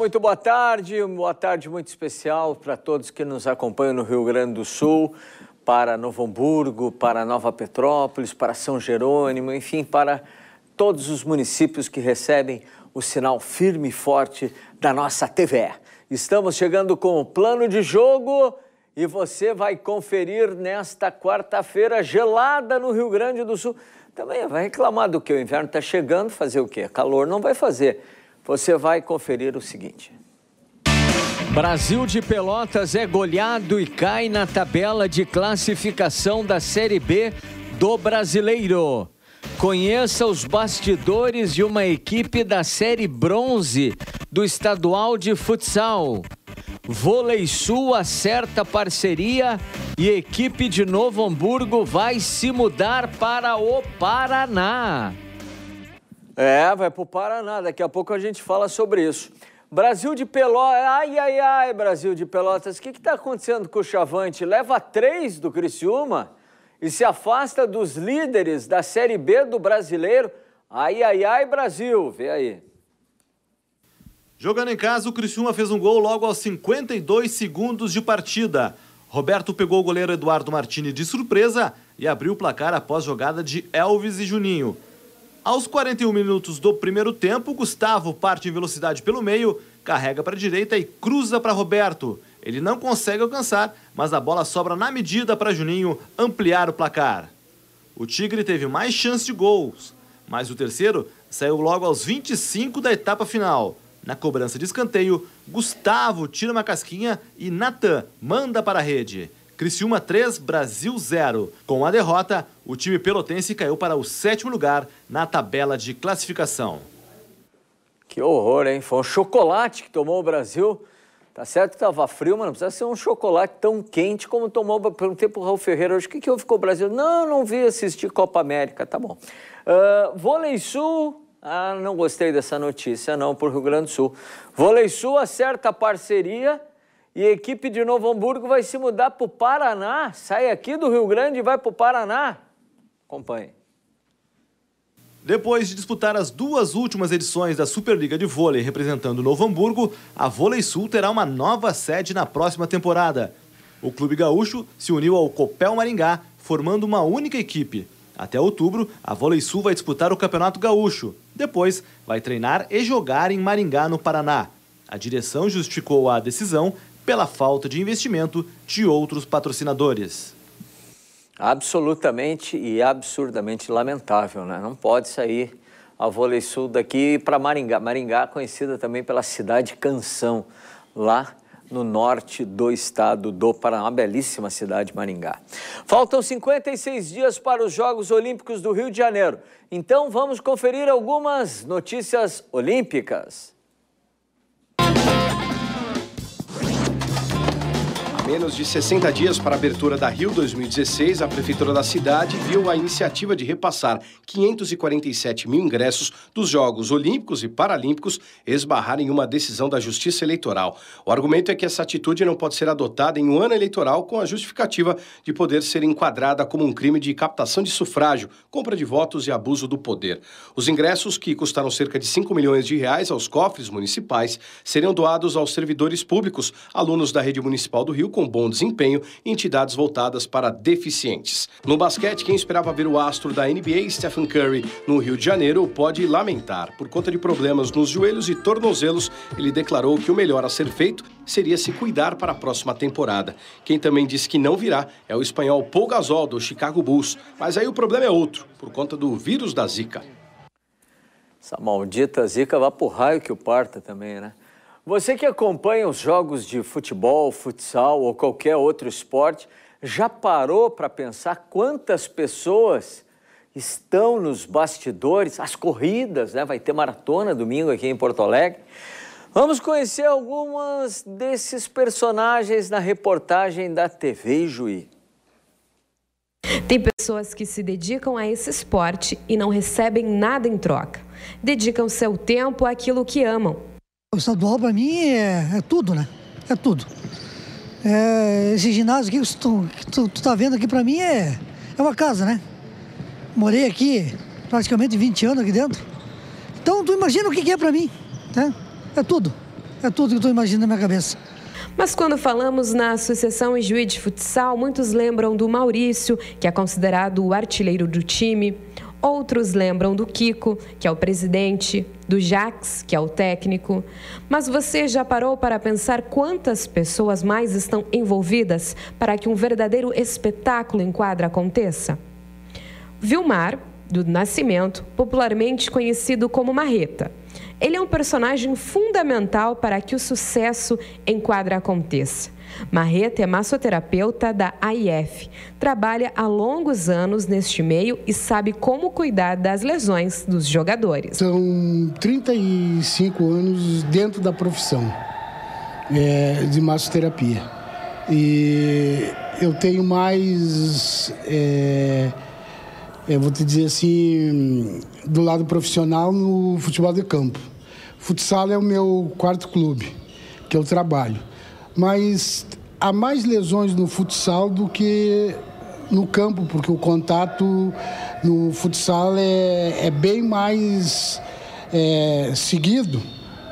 muito boa tarde. Boa tarde muito especial para todos que nos acompanham no Rio Grande do Sul, para Novo Hamburgo, para Nova Petrópolis, para São Jerônimo, enfim, para todos os municípios que recebem o sinal firme e forte da nossa TV. Estamos chegando com o plano de jogo e você vai conferir nesta quarta-feira gelada no Rio Grande do Sul. Também vai reclamar do que o inverno está chegando, fazer o quê? Calor não vai fazer. Você vai conferir o seguinte. Brasil de Pelotas é goleado e cai na tabela de classificação da Série B do Brasileiro. Conheça os bastidores de uma equipe da Série Bronze do Estadual de Futsal. Volei Sul acerta parceria e equipe de Novo Hamburgo vai se mudar para o Paraná. É, vai pro Paraná. Daqui a pouco a gente fala sobre isso. Brasil de Pelotas. Ai, ai, ai, Brasil de Pelotas. O que está acontecendo com o Chavante? Leva três do Criciúma e se afasta dos líderes da Série B do brasileiro. Ai, ai, ai, Brasil. Vê aí. Jogando em casa, o Criciúma fez um gol logo aos 52 segundos de partida. Roberto pegou o goleiro Eduardo Martini de surpresa e abriu o placar após jogada de Elvis e Juninho. Aos 41 minutos do primeiro tempo, Gustavo parte em velocidade pelo meio, carrega para a direita e cruza para Roberto. Ele não consegue alcançar, mas a bola sobra na medida para Juninho ampliar o placar. O Tigre teve mais chance de gols, mas o terceiro saiu logo aos 25 da etapa final. Na cobrança de escanteio, Gustavo tira uma casquinha e Natan manda para a rede. Criciúma 3, Brasil 0. Com a derrota, o time pelotense caiu para o sétimo lugar na tabela de classificação. Que horror, hein? Foi um chocolate que tomou o Brasil. Tá certo que tava frio, mas não precisa ser um chocolate tão quente como tomou. Perguntei para o Raul Ferreira hoje o que, que houve com o Brasil. Não, não vi assistir Copa América. Tá bom. Uh, Vôlei Sul. Ah, não gostei dessa notícia, não, por Rio Grande do Sul. Vôlei Sul acerta a parceria e a equipe de Novo Hamburgo vai se mudar para o Paraná. Sai aqui do Rio Grande e vai para o Paraná. Acompanhe. Depois de disputar as duas últimas edições da Superliga de Vôlei representando Novo Hamburgo, a Vôlei Sul terá uma nova sede na próxima temporada. O Clube Gaúcho se uniu ao Copel Maringá, formando uma única equipe. Até outubro, a Vôlei Sul vai disputar o Campeonato Gaúcho. Depois, vai treinar e jogar em Maringá, no Paraná. A direção justificou a decisão pela falta de investimento de outros patrocinadores. Absolutamente e absurdamente lamentável, né? Não pode sair a Vôlei Sul daqui para Maringá. Maringá é conhecida também pela cidade Canção, lá no norte do estado do Paraná, uma belíssima cidade, Maringá. Faltam 56 dias para os Jogos Olímpicos do Rio de Janeiro, então vamos conferir algumas notícias olímpicas. menos de 60 dias para a abertura da Rio 2016, a prefeitura da cidade viu a iniciativa de repassar 547 mil ingressos dos Jogos Olímpicos e Paralímpicos esbarrar em uma decisão da Justiça Eleitoral. O argumento é que essa atitude não pode ser adotada em um ano eleitoral com a justificativa de poder ser enquadrada como um crime de captação de sufrágio, compra de votos e abuso do poder. Os ingressos, que custaram cerca de 5 milhões de reais aos cofres municipais, seriam doados aos servidores públicos, alunos da rede municipal do Rio, com com bom desempenho e entidades voltadas para deficientes. No basquete, quem esperava ver o astro da NBA, Stephen Curry, no Rio de Janeiro, pode lamentar. Por conta de problemas nos joelhos e tornozelos, ele declarou que o melhor a ser feito seria se cuidar para a próxima temporada. Quem também disse que não virá é o espanhol Paul Gasol, do Chicago Bulls. Mas aí o problema é outro, por conta do vírus da Zika. Essa maldita Zika vá pro raio que o parta também, né? Você que acompanha os jogos de futebol, futsal ou qualquer outro esporte, já parou para pensar quantas pessoas estão nos bastidores, as corridas, né? Vai ter maratona domingo aqui em Porto Alegre. Vamos conhecer algumas desses personagens na reportagem da TV Juí. Tem pessoas que se dedicam a esse esporte e não recebem nada em troca. Dedicam seu tempo àquilo que amam o estadual para mim é, é, tudo, né? É tudo. É, esse ginásio aqui que tu, que tu, tu tá vendo aqui para mim é, é uma casa, né? Morei aqui praticamente 20 anos aqui dentro. Então tu imagina o que, que é para mim, né? É tudo. É tudo que tu imagina na minha cabeça. Mas quando falamos na Associação Juiz de Futsal, muitos lembram do Maurício, que é considerado o artilheiro do time. Outros lembram do Kiko, que é o presidente, do Jax, que é o técnico. Mas você já parou para pensar quantas pessoas mais estão envolvidas para que um verdadeiro espetáculo em quadra aconteça? Vilmar, do Nascimento, popularmente conhecido como Marreta. Ele é um personagem fundamental para que o sucesso em quadra aconteça. Marreta é massoterapeuta da AIF, trabalha há longos anos neste meio e sabe como cuidar das lesões dos jogadores. São 35 anos dentro da profissão é, de massoterapia. E eu tenho mais. É eu é, vou te dizer assim, do lado profissional no futebol de campo. Futsal é o meu quarto clube, que eu trabalho. Mas há mais lesões no futsal do que no campo, porque o contato no futsal é, é bem mais é, seguido,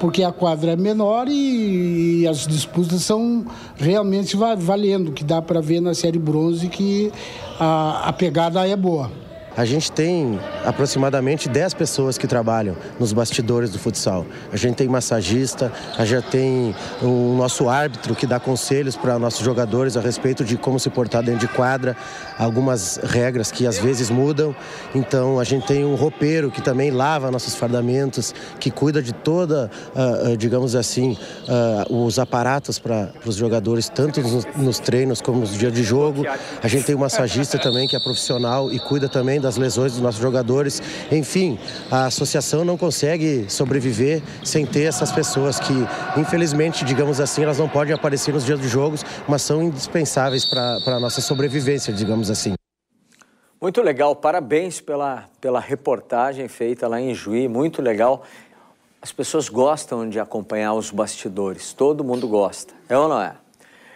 porque a quadra é menor e, e as disputas são realmente valendo, que dá para ver na série bronze que a, a pegada é boa. A gente tem aproximadamente 10 pessoas que trabalham nos bastidores do futsal. A gente tem massagista, a gente tem o nosso árbitro que dá conselhos para nossos jogadores a respeito de como se portar dentro de quadra, algumas regras que às vezes mudam. Então a gente tem um roupeiro que também lava nossos fardamentos, que cuida de toda, ah, ah, digamos assim, ah, os aparatos para os jogadores, tanto nos treinos como nos dias de jogo. A gente tem um massagista também que é profissional e cuida também das lesões dos nossos jogadores. Enfim, a associação não consegue sobreviver sem ter essas pessoas que, infelizmente, digamos assim, elas não podem aparecer nos dias dos jogos, mas são indispensáveis para a nossa sobrevivência, digamos assim. Muito legal, parabéns pela, pela reportagem feita lá em Juí, muito legal. As pessoas gostam de acompanhar os bastidores, todo mundo gosta, é ou não é?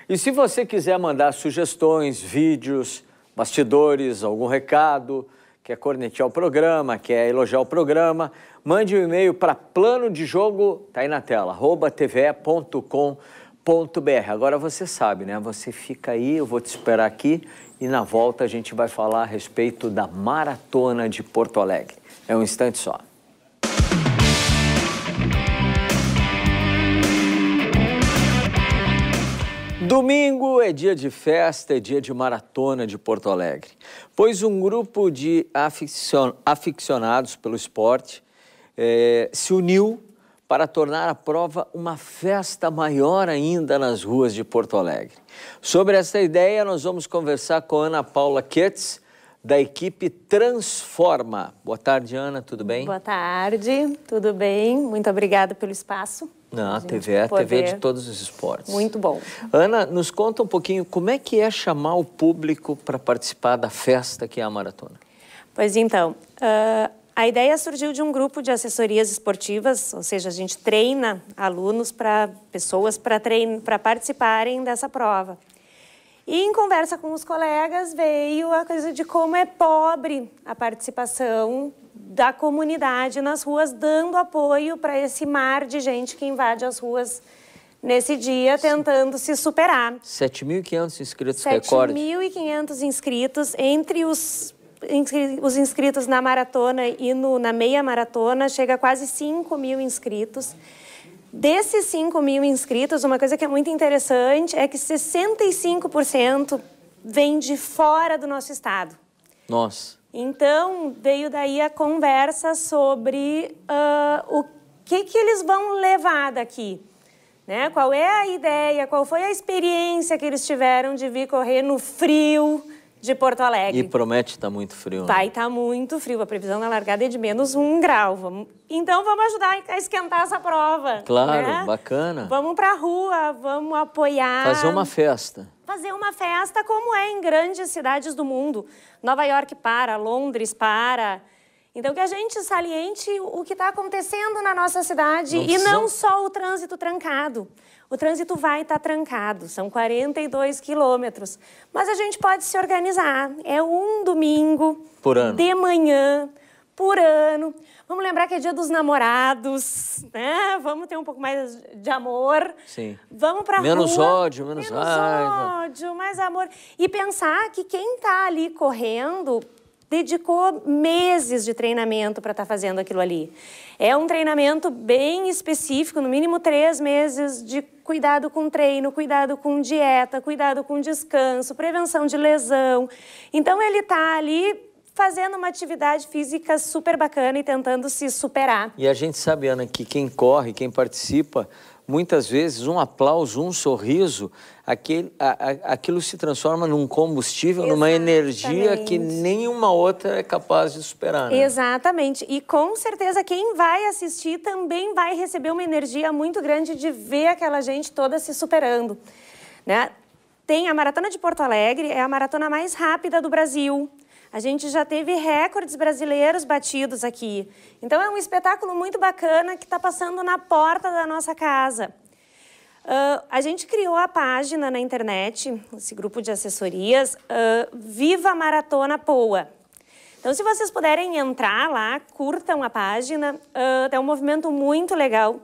E se você quiser mandar sugestões, vídeos, bastidores, algum recado, quer cornetear o programa, quer elogiar o programa, mande um e-mail para plano de jogo, tá aí na tela, arroba tve.com.br. Agora você sabe, né? Você fica aí, eu vou te esperar aqui e na volta a gente vai falar a respeito da maratona de Porto Alegre. É um instante só. Domingo é dia de festa, é dia de maratona de Porto Alegre, pois um grupo de aficionados pelo esporte eh, se uniu para tornar a prova uma festa maior ainda nas ruas de Porto Alegre. Sobre essa ideia, nós vamos conversar com Ana Paula Ketz, da equipe Transforma. Boa tarde, Ana, tudo bem? Boa tarde, tudo bem? Muito obrigada pelo espaço. Não, a TV é a TV de todos os esportes. Muito bom. Ana, nos conta um pouquinho como é que é chamar o público para participar da festa que é a maratona. Pois então, uh, a ideia surgiu de um grupo de assessorias esportivas, ou seja, a gente treina alunos para pessoas para para participarem dessa prova. E em conversa com os colegas veio a coisa de como é pobre a participação da comunidade nas ruas, dando apoio para esse mar de gente que invade as ruas nesse dia, tentando se superar. 7.500 inscritos, 7. recorde. 7.500 inscritos, entre os, os inscritos na maratona e no, na meia maratona, chega a quase 5 mil inscritos. Desses 5 mil inscritos, uma coisa que é muito interessante é que 65% vem de fora do nosso estado. Nossa. Então, veio daí a conversa sobre uh, o que, que eles vão levar daqui. Né? Qual é a ideia, qual foi a experiência que eles tiveram de vir correr no frio, de Porto Alegre. E promete estar tá muito frio. Tá, né? Vai estar tá muito frio. A previsão na largada é de menos um grau. Então vamos ajudar a esquentar essa prova. Claro, né? bacana. Vamos para a rua, vamos apoiar. Fazer uma festa. Fazer uma festa como é em grandes cidades do mundo. Nova York para, Londres para. Então, que a gente saliente o que está acontecendo na nossa cidade não e não, não só o trânsito trancado. O trânsito vai estar tá trancado, são 42 quilômetros. Mas a gente pode se organizar. É um domingo por ano. de manhã, por ano. Vamos lembrar que é dia dos namorados, né? Vamos ter um pouco mais de amor. Sim. Vamos pra menos rua. Ódio, menos, menos ódio, menos ódio, mais amor. E pensar que quem está ali correndo dedicou meses de treinamento para estar tá fazendo aquilo ali. É um treinamento bem específico, no mínimo três meses de cuidado com treino, cuidado com dieta, cuidado com descanso, prevenção de lesão. Então ele está ali fazendo uma atividade física super bacana e tentando se superar. E a gente sabe, Ana, que quem corre, quem participa muitas vezes um aplauso, um sorriso, aquele, a, a, aquilo se transforma num combustível, Exatamente. numa energia que nenhuma outra é capaz de superar. Né? Exatamente. E com certeza quem vai assistir também vai receber uma energia muito grande de ver aquela gente toda se superando. Né? Tem a Maratona de Porto Alegre, é a maratona mais rápida do Brasil. A gente já teve recordes brasileiros batidos aqui. Então é um espetáculo muito bacana que está passando na porta da nossa casa. Uh, a gente criou a página na internet, esse grupo de assessorias, uh, Viva Maratona Poa. Então, se vocês puderem entrar lá, curtam a página, uh, é um movimento muito legal.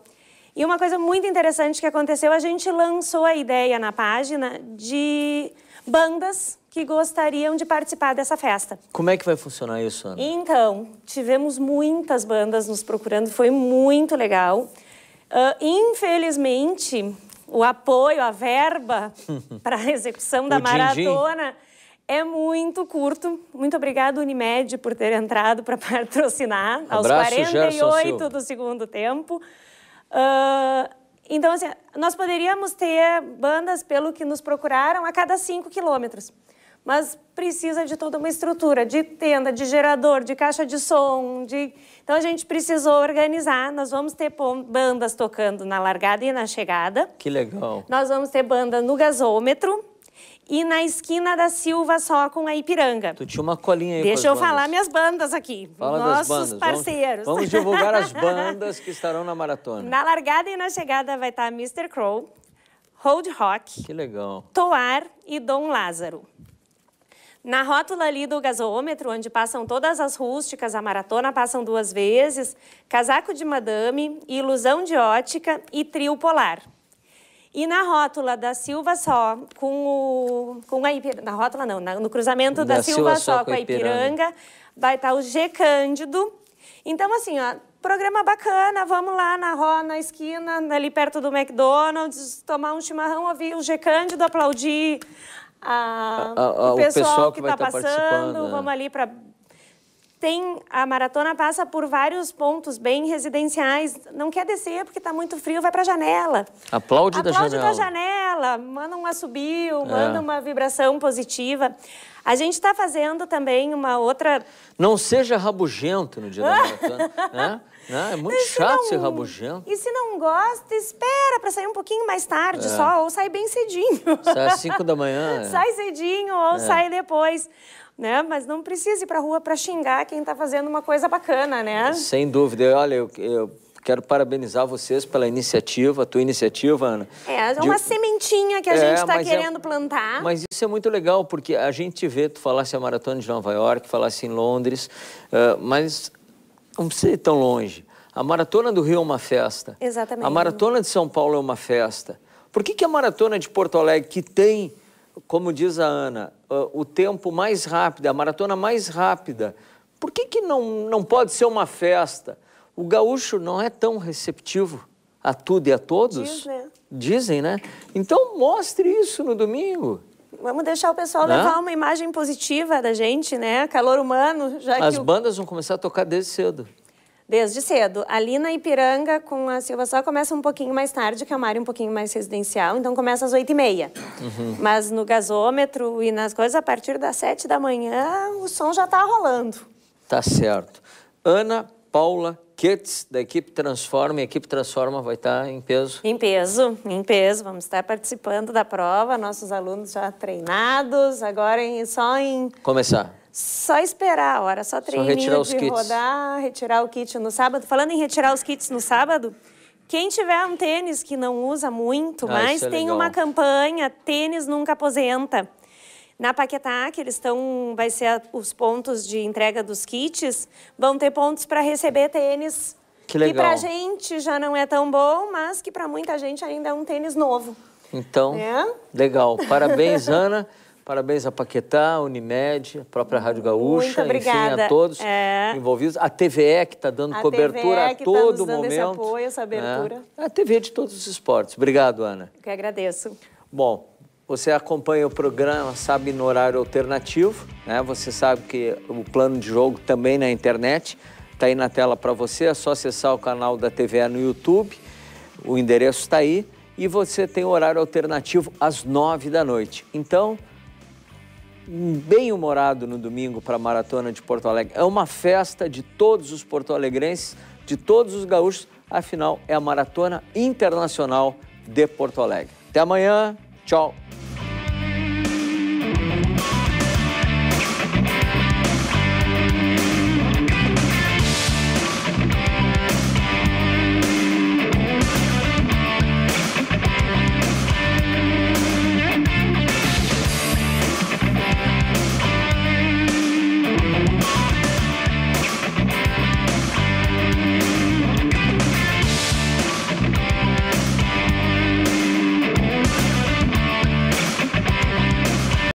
E uma coisa muito interessante que aconteceu, a gente lançou a ideia na página de bandas que gostariam de participar dessa festa. Como é que vai funcionar isso, Ana? Então, tivemos muitas bandas nos procurando, foi muito legal. Uh, infelizmente, o apoio, a verba para a execução da maratona é muito curto. Muito obrigado, Unimed, por ter entrado para patrocinar aos 48 do segundo tempo. Uh, então, assim, nós poderíamos ter bandas pelo que nos procuraram a cada 5 quilômetros mas precisa de toda uma estrutura, de tenda, de gerador, de caixa de som, de... Então a gente precisou organizar. Nós vamos ter bandas tocando na largada e na chegada. Que legal. Nós vamos ter banda no gasômetro e na esquina da Silva só com a Ipiranga. Tu tinha uma colinha aí Deixa eu bandas. falar minhas bandas aqui, Fala nossos bandas. parceiros. Vamos, vamos divulgar as bandas que estarão na maratona. Na largada e na chegada vai estar Mr. Crow, Hold Rock, que legal. Toar e Dom Lázaro. Na rótula ali do gasômetro, onde passam todas as rústicas, a maratona passam duas vezes, casaco de madame, ilusão de ótica e trio polar. E na rótula da Silva Só, com o. Com a Ipiranga, na rótula não, na, no cruzamento da, da Silva, Silva, Só com a Ipiranga, Ipiranga, vai estar tá o G Cândido. Então, assim, ó, programa bacana, vamos lá na Ró, na esquina, ali perto do McDonald's, tomar um chimarrão, ouvir o G Cândido, aplaudir a, a, a, o, pessoal o, pessoal que está tá passando, é. vamos ali para tem a maratona passa por vários pontos bem residenciais. Não quer descer porque está muito frio, vai para a janela. Aplaude, Aplaude da janela. Aplaude da janela, manda um assobio, é. manda uma vibração positiva. A gente está fazendo também uma outra. Não seja rabugento no dia da maratona, né? né? é muito chato não, ser rabugento. E se não gosta, espera para sair um pouquinho mais tarde é. só, ou sai bem cedinho. Sai às 5 da manhã. É. Sai cedinho ou é. sai depois né? Mas não precisa ir para a rua para xingar quem está fazendo uma coisa bacana, né? Sem dúvida. Olha, eu, eu quero parabenizar vocês pela iniciativa, a tua iniciativa, Ana. É, é uma de... sementinha que a é, gente está é- querendo é... plantar. Mas isso é muito legal, porque a gente vê, tu falasse a Maratona de Nova York, falasse em Londres, uh, mas não precisa ir tão longe. A Maratona do Rio é uma festa. Exatamente. A Maratona de São Paulo é uma festa. Por que, que a Maratona de Porto Alegre, que tem como diz a Ana, o tempo mais rápido, a maratona mais rápida. Por que, que não, não pode ser uma festa? O gaúcho não é tão receptivo a tudo e a todos? né? Dizem, né? Então mostre isso no domingo. Vamos deixar o pessoal né? levar uma imagem positiva da gente, né? Calor humano, já As que... bandas vão começar a tocar desde cedo desde cedo. Ali na Ipiranga, com a Silva Só, começa um pouquinho mais tarde, que é uma área um pouquinho mais residencial, então começa às 8h30. Uhum. Mas no gasômetro e nas coisas, a partir das 7 da manhã, o som já está rolando. Tá certo. Ana Paula Kitts, da equipe Transforma, e a equipe Transforma vai estar tá em peso? Em peso, em peso. Vamos estar participando da prova, nossos alunos já treinados, agora em, só em... Começar só esperar a hora, só treinar de rodar, retirar o kit no sábado. Falando em retirar os kits no sábado, quem tiver um tênis que não usa muito, ah, mas é tem legal. uma campanha Tênis Nunca Aposenta. Na Paquetá, que eles estão, vai ser a, os pontos de entrega dos kits, vão ter pontos para receber tênis. Que legal. Que a gente já não é tão bom, mas que para muita gente ainda é um tênis novo. Então, é? legal. Parabéns, Ana. Parabéns a Paquetá, Unimed, a própria Rádio Gaúcha, enfim, a todos é. envolvidos. A TVE, que está dando a cobertura TVE, a tá todo tá momento. Esse apoio, essa né? abertura. É. A TV de todos os esportes. Obrigado, Ana. Eu que agradeço. Bom, você acompanha o programa, sabe no horário alternativo, né? Você sabe que o plano de jogo também na internet está aí na tela para você. É só acessar o canal da TVE no YouTube. O endereço está aí. E você tem o horário alternativo às nove da noite. Então, bem-humorado no domingo para a Maratona de Porto Alegre. É uma festa de todos os porto-alegrenses, de todos os gaúchos. Afinal, é a Maratona Internacional de Porto Alegre. Até amanhã. Tchau.